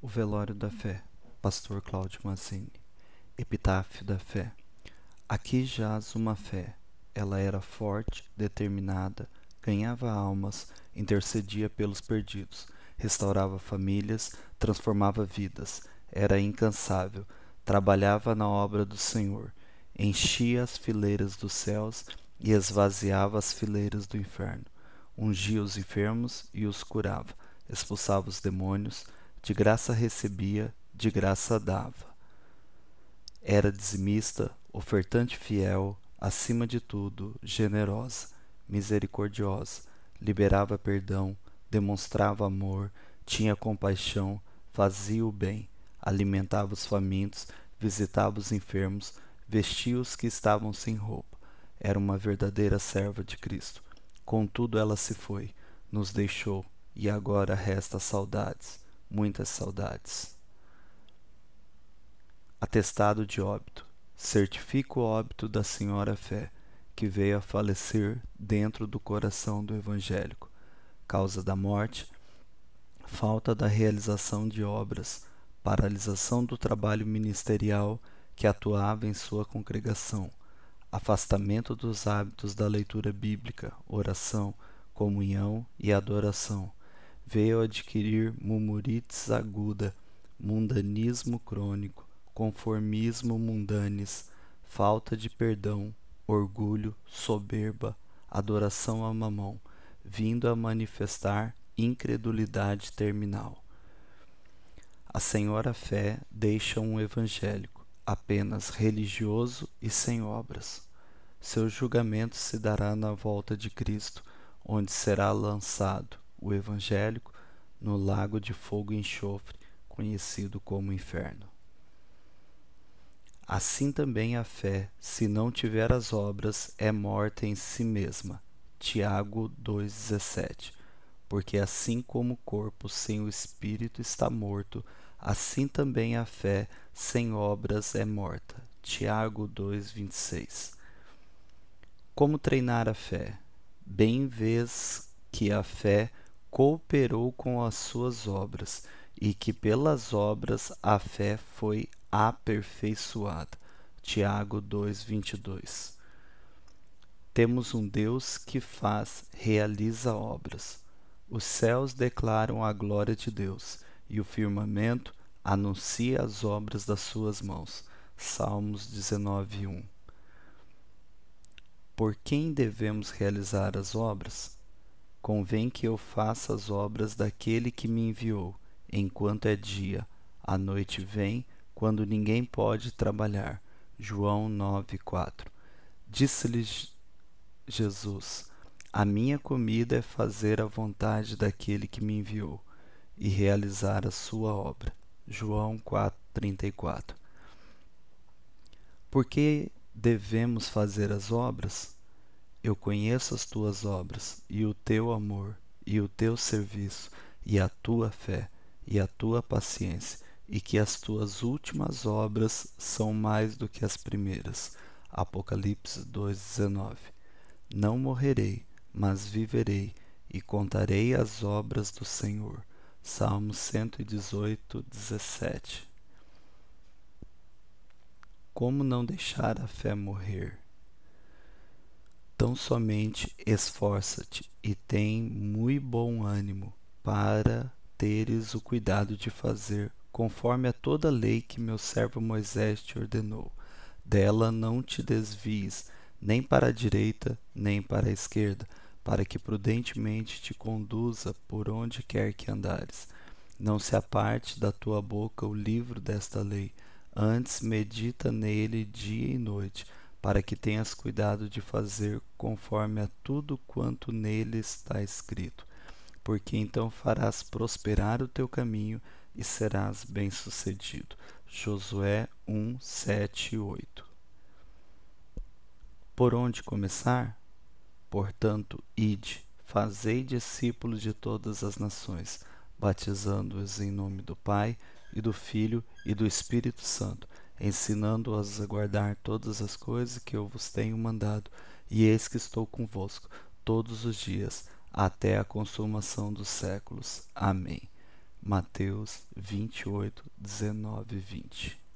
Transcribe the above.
O velório da fé, Pastor Cláudio Mazzini. Epitáfio da fé. Aqui jaz uma fé. Ela era forte, determinada, ganhava almas, intercedia pelos perdidos, restaurava famílias, transformava vidas, era incansável, trabalhava na obra do Senhor, enchia as fileiras dos céus e esvaziava as fileiras do inferno, ungia os enfermos e os curava, expulsava os demônios, de graça recebia, de graça dava. Era dizimista, ofertante fiel, acima de tudo, generosa, misericordiosa, liberava perdão, demonstrava amor, tinha compaixão, fazia o bem, alimentava os famintos, visitava os enfermos, vestia os que estavam sem roupa. Era uma verdadeira serva de Cristo. Contudo, ela se foi, nos deixou, e agora resta saudades muitas saudades. Atestado de óbito. Certifica o óbito da senhora Fé, que veio a falecer dentro do coração do evangélico. Causa da morte: falta da realização de obras, paralisação do trabalho ministerial que atuava em sua congregação, afastamento dos hábitos da leitura bíblica, oração, comunhão e adoração veio adquirir mumuritis aguda, mundanismo crônico, conformismo mundanis, falta de perdão, orgulho, soberba, adoração a mamão, vindo a manifestar incredulidade terminal. A senhora fé deixa um evangélico, apenas religioso e sem obras. Seu julgamento se dará na volta de Cristo, onde será lançado o evangélico, no lago de fogo e enxofre, conhecido como inferno. Assim também a fé, se não tiver as obras, é morta em si mesma. Tiago 2,17 Porque assim como o corpo sem o espírito está morto, assim também a fé sem obras é morta. Tiago 2,26 Como treinar a fé? Bem vês que a fé cooperou com as suas obras, e que pelas obras a fé foi aperfeiçoada. Tiago 2:22. Temos um Deus que faz, realiza obras. Os céus declaram a glória de Deus, e o firmamento anuncia as obras das suas mãos. Salmos 19:1. Por quem devemos realizar as obras? Convém que eu faça as obras daquele que me enviou, enquanto é dia. A noite vem, quando ninguém pode trabalhar. João 9:4. Disse-lhe Jesus: A minha comida é fazer a vontade daquele que me enviou e realizar a sua obra. João 4:34. Por que devemos fazer as obras? Eu conheço as tuas obras, e o teu amor, e o teu serviço, e a tua fé, e a tua paciência, e que as tuas últimas obras são mais do que as primeiras. Apocalipse 2:19. Não morrerei, mas viverei e contarei as obras do Senhor. Salmo 118:17. Como não deixar a fé morrer? Tão somente esforça-te e tem muito bom ânimo para teres o cuidado de fazer conforme a toda a lei que meu servo Moisés te ordenou. Dela não te desvies, nem para a direita, nem para a esquerda, para que prudentemente te conduza por onde quer que andares. Não se aparte da tua boca o livro desta lei, antes medita nele dia e noite, para que tenhas cuidado de fazer conforme a tudo quanto nele está escrito, porque então farás prosperar o teu caminho e serás bem-sucedido. Josué 1, 7 e 8. Por onde começar? Portanto, ide, fazei discípulos de todas as nações, batizando-os em nome do Pai e do Filho e do Espírito Santo ensinando-as a guardar todas as coisas que eu vos tenho mandado, e eis que estou convosco todos os dias, até a consumação dos séculos. Amém. Mateus 28, 19 e 20